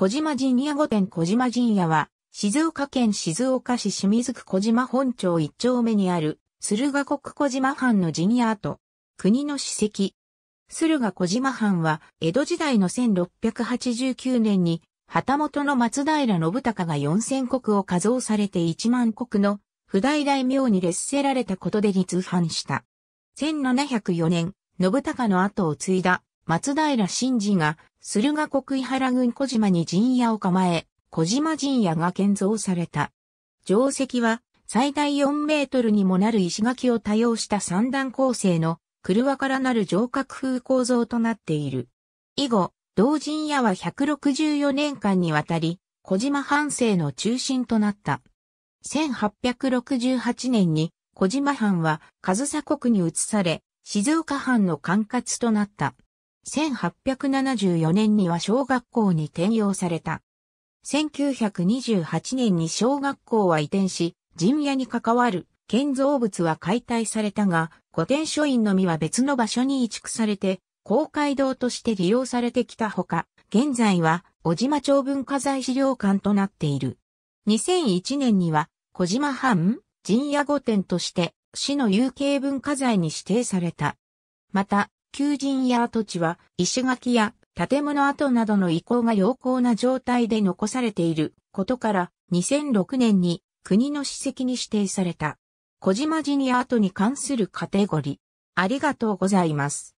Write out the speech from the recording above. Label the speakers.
Speaker 1: 小島陣屋御殿小島陣屋は、静岡県静岡市清水区小島本町一丁目にある、駿河国小島藩の陣屋跡、国の史跡。駿河小島藩は、江戸時代の1689年に、旗本の松平信孝が4000国を加増されて1万国の、不代大名に列せられたことで立藩した。1704年、信孝の後を継いだ松平信治が、駿河国伊原郡小島に陣屋を構え、小島陣屋が建造された。城石は、最大4メートルにもなる石垣を多用した三段構成の、車からなる城郭風構造となっている。以後、同陣屋は164年間にわたり、小島藩政の中心となった。1868年に、小島藩は上総国に移され、静岡藩の管轄となった。1874年には小学校に転用された。1928年に小学校は移転し、陣屋に関わる建造物は解体されたが、古典書院のみは別の場所に移築されて、公会堂として利用されてきたほか、現在は小島町文化財資料館となっている。2001年には小島藩陣屋御殿として市の有形文化財に指定された。また、求人や跡地は石垣や建物跡などの遺構が良好な状態で残されていることから2006年に国の史跡に指定された。小島ジニア跡に関するカテゴリー。ありがとう
Speaker 2: ございます。